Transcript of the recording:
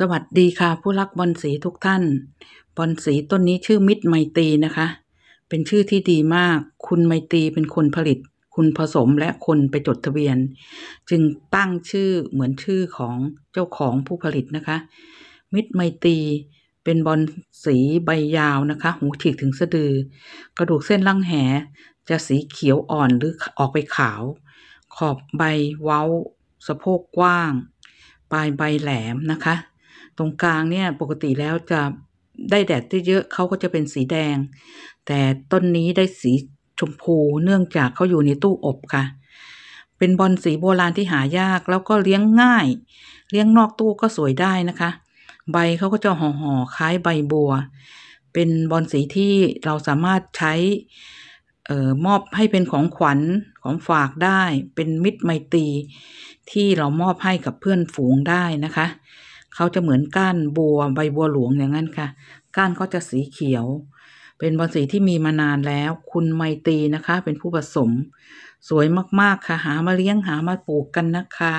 สวัสดีค่ะ ผู้รักบอลสีทุกท่าน บอลสีต้นนี้ชื่อมิตรไมตรีนะคะ เป็นชื่อที่ดีมาก คุณไมตรีเป็นคนผลิต คุณผสมและคนไปจดทะเบียน จึงตั้งชื่อเหมือนชื่อของเจ้าของผู้ผลิตนะคะ มิตรไมตรีเป็นบอลสีใบยาวนะคะ หูฉีกถึงสะดือ กระดูกเส้นล่างแห จะสีเขียวอ่อนหรือออกไปขาว ขอบใบเว้า สะโพกกว้าง ปลายใบแหลมนะคะตรงกลางเนี่ยปกติแล้วจะได้แดดที่เยอะเขาก็จะเป็นสีแดง แต่ต้นนี้ได้สีชมพูเนื่องจากเขาอยู่ในตู้อบค่ะ เป็นบอลสีโบราณที่หายากแล้วก็เลี้ยงง่าย เลี้ยงนอกตู้ก็สวยได้นะคะ ใบเขาก็จะห่อหอคล้ายใบบัว เป็นบอลสีที่เราสามารถใช้ออมอบให้เป็นของขวัญของฝากได้ เป็นมิตรไมตรีที่เรามอบให้กับเพื่อนฝูงได้นะคะเขาจะเหมือนก้านบัวใบบัวหลวงอย่างนั้นค่ะ ก้านก็จะสีเขียว เป็นบอนสีที่มีมานานแล้ว คุณไมตรีนะคะเป็นผู้ผสม สวยมากๆค่ะ หามาเลี้ยงหามาปลูกกันนะคะ